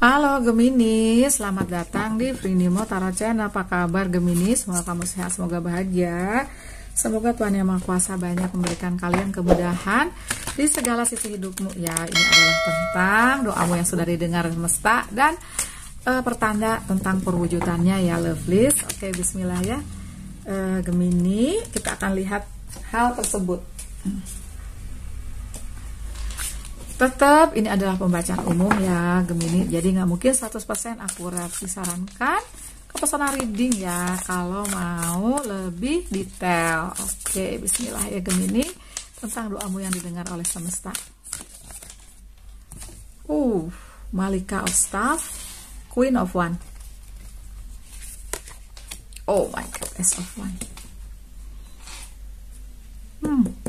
Halo Gemini, selamat datang di Frinimo Tarot Channel. Apa kabar Gemini? Semoga kamu sehat, semoga bahagia. Semoga Tuhan Yang Maha Kuasa banyak memberikan kalian kemudahan di segala sisi hidupmu ya. Ini adalah tentang doamu yang sudah didengar semesta dan uh, pertanda tentang perwujudannya ya Lovelies. Oke, bismillah ya. Uh, Gemini, kita akan lihat hal tersebut tetap ini adalah pembacaan umum ya Gemini jadi nggak mungkin 100% akurat disarankan ke pesona reading ya kalau mau lebih detail oke bismillah ya Gemini tentang doamu yang didengar oleh semesta uh Malika of Staff Queen of One oh my god S of One hmm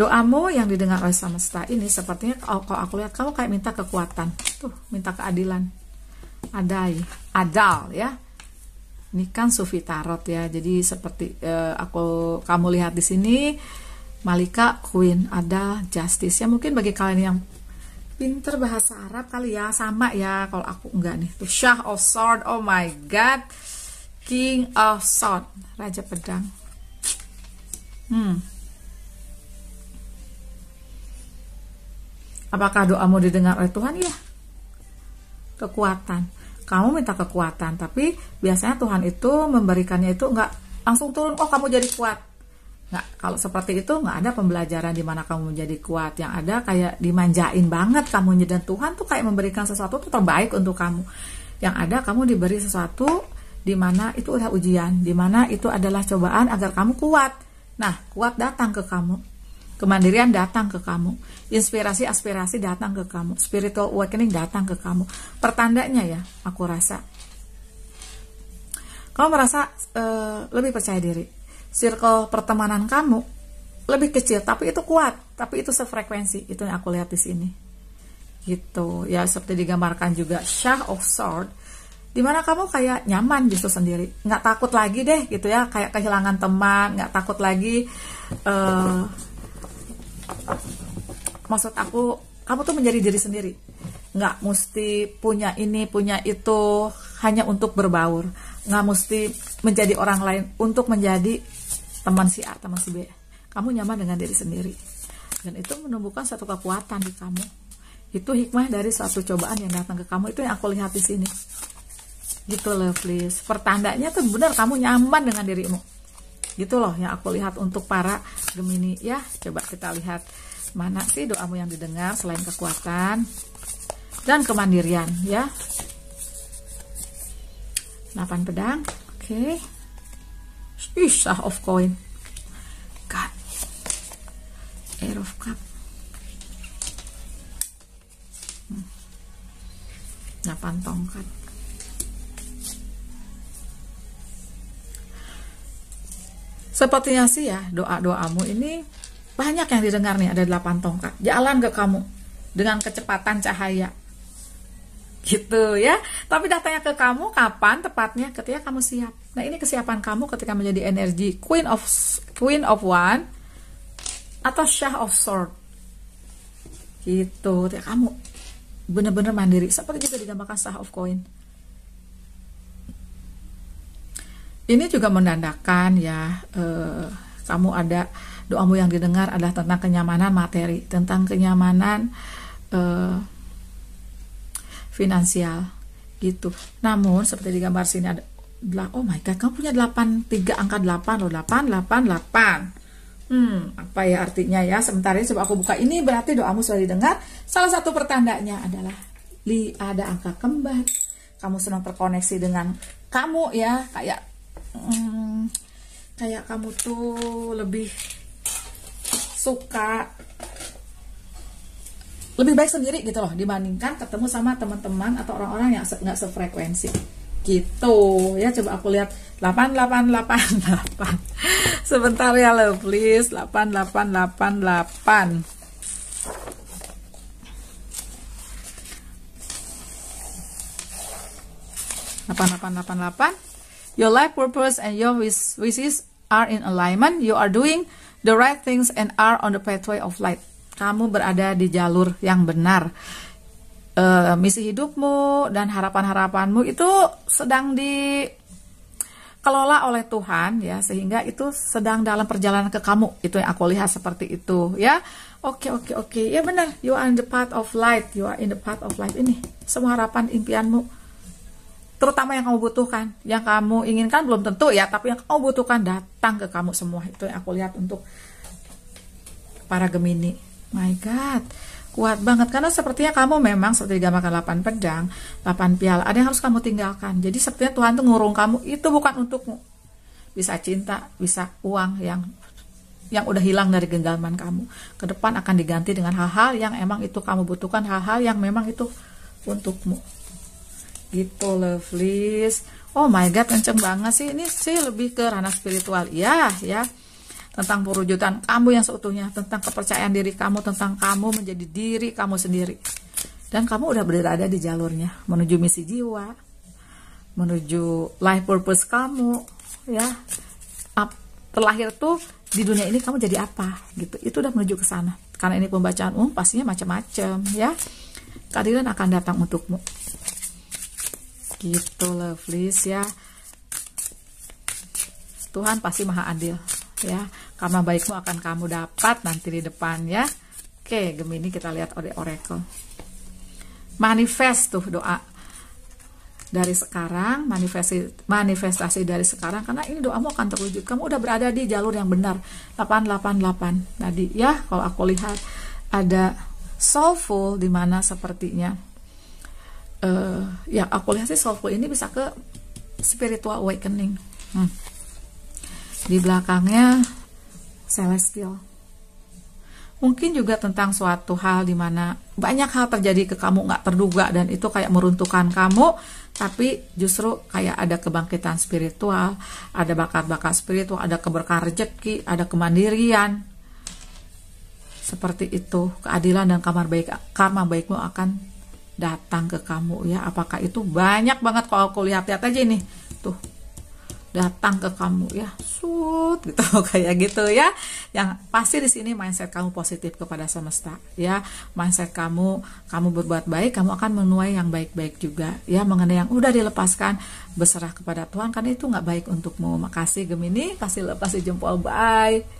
Doamu yang didengar oleh semesta ini sepertinya kalau, aku lihat kamu kayak minta kekuatan. Tuh, minta keadilan. Adai, adal ya. Ini kan sufi tarot ya. Jadi seperti eh, aku kamu lihat di sini Malika Queen ada justice ya mungkin bagi kalian yang pinter bahasa Arab kali ya sama ya kalau aku enggak nih tuh Shah of Sword oh my god King of Sword Raja Pedang hmm Apakah doamu didengar oleh Tuhan? Ya. Kekuatan. Kamu minta kekuatan, tapi biasanya Tuhan itu memberikannya itu nggak langsung turun, oh kamu jadi kuat. Nggak, kalau seperti itu nggak ada pembelajaran di mana kamu menjadi kuat. Yang ada kayak dimanjain banget kamu. dan Tuhan tuh kayak memberikan sesuatu tuh terbaik untuk kamu. Yang ada kamu diberi sesuatu di mana itu udah ujian, di mana itu adalah cobaan agar kamu kuat. Nah, kuat datang ke kamu Kemandirian datang ke kamu. Inspirasi-aspirasi datang ke kamu. Spiritual awakening datang ke kamu. Pertandanya ya, aku rasa. Kamu merasa uh, lebih percaya diri. Circle pertemanan kamu lebih kecil, tapi itu kuat. Tapi itu sefrekuensi. Itu yang aku lihat di sini. Gitu. Ya, seperti digambarkan juga. Shah of Sword dimana kamu kayak nyaman justru sendiri nggak takut lagi deh gitu ya kayak kehilangan teman nggak takut lagi uh, maksud aku kamu tuh menjadi diri sendiri nggak mesti punya ini punya itu hanya untuk berbaur nggak mesti menjadi orang lain untuk menjadi teman si A teman si B kamu nyaman dengan diri sendiri dan itu menumbuhkan satu kekuatan di kamu itu hikmah dari suatu cobaan yang datang ke kamu itu yang aku lihat di sini gitu loh please pertandanya tuh benar kamu nyaman dengan dirimu gitu loh yang aku lihat untuk para Gemini ya coba kita lihat mana sih doamu yang didengar selain kekuatan dan kemandirian ya 8 pedang oke okay. Ih, of Coin cut Air of Cup hmm. delapan tongkat sepertinya sih ya doa-doamu ini banyak yang didengar nih, ada delapan tongkat. Jalan ke kamu dengan kecepatan cahaya. Gitu ya. Tapi datanya ke kamu kapan tepatnya ketika kamu siap. Nah, ini kesiapan kamu ketika menjadi energi Queen of Queen of One atau Shah of Sword. Gitu. Ya, kamu benar-benar mandiri seperti juga digambarkan Shah of Coin. Ini juga menandakan ya eh, kamu ada doamu yang didengar adalah tentang kenyamanan materi, tentang kenyamanan uh, finansial gitu. Namun seperti di gambar sini ada oh my god, kamu punya 8 3 angka 8 loh, 8 8 8. Hmm, apa ya artinya ya? Sebentar ya coba aku buka ini berarti doamu sudah didengar. Salah satu pertandanya adalah li ada angka kembar. Kamu senang terkoneksi dengan kamu ya, kayak hmm, kayak kamu tuh lebih suka lebih baik sendiri gitu loh dibandingkan ketemu sama teman-teman atau orang-orang yang nggak se sefrekuensi gitu ya coba aku lihat 8888 sebentar ya lo please 8888 8888 Your life purpose and your wishes are in alignment. You are doing the right things and are on the pathway of light. Kamu berada di jalur yang benar. Uh, misi hidupmu dan harapan-harapanmu itu sedang dikelola oleh Tuhan ya sehingga itu sedang dalam perjalanan ke kamu itu yang aku lihat seperti itu ya oke okay, oke okay, oke okay. ya benar you are in the path of light you are in the path of light ini semua harapan impianmu terutama yang kamu butuhkan. Yang kamu inginkan belum tentu ya, tapi yang kamu butuhkan datang ke kamu semua. Itu yang aku lihat untuk para Gemini. My God, kuat banget. Karena sepertinya kamu memang seperti digambarkan 8 pedang, 8 piala. Ada yang harus kamu tinggalkan. Jadi sepertinya Tuhan tuh ngurung kamu. Itu bukan untukmu. Bisa cinta, bisa uang yang yang udah hilang dari genggaman kamu. Ke depan akan diganti dengan hal-hal yang emang itu kamu butuhkan, hal-hal yang memang itu untukmu gitu lovelies oh my god kenceng banget sih ini sih lebih ke ranah spiritual ya ya tentang perwujudan kamu yang seutuhnya tentang kepercayaan diri kamu tentang kamu menjadi diri kamu sendiri dan kamu udah berada di jalurnya menuju misi jiwa menuju life purpose kamu ya Up, terlahir tuh di dunia ini kamu jadi apa gitu itu udah menuju ke sana karena ini pembacaan umum pastinya macam-macam ya keadilan akan datang untukmu gitu lovelies ya Tuhan pasti maha adil ya karena baikmu akan kamu dapat nanti di depan ya oke Gemini kita lihat oleh Oracle manifest tuh doa dari sekarang manifestasi manifestasi dari sekarang karena ini doamu akan terwujud kamu udah berada di jalur yang benar 888 tadi ya kalau aku lihat ada soulful dimana sepertinya uh, eh, yang aku lihat sih soulful ini bisa ke spiritual awakening hmm. di belakangnya celestial mungkin juga tentang suatu hal dimana banyak hal terjadi ke kamu nggak terduga dan itu kayak meruntuhkan kamu tapi justru kayak ada kebangkitan spiritual ada bakat-bakat spiritual ada keberkahan rezeki ada kemandirian seperti itu keadilan dan kamar baik karma baikmu akan datang ke kamu ya apakah itu banyak banget kalau aku lihat-lihat aja ini tuh datang ke kamu ya sud gitu kayak gitu ya yang pasti di sini mindset kamu positif kepada semesta ya mindset kamu kamu berbuat baik kamu akan menuai yang baik-baik juga ya mengenai yang udah dilepaskan berserah kepada Tuhan karena itu nggak baik untukmu makasih Gemini kasih lepas di jempol bye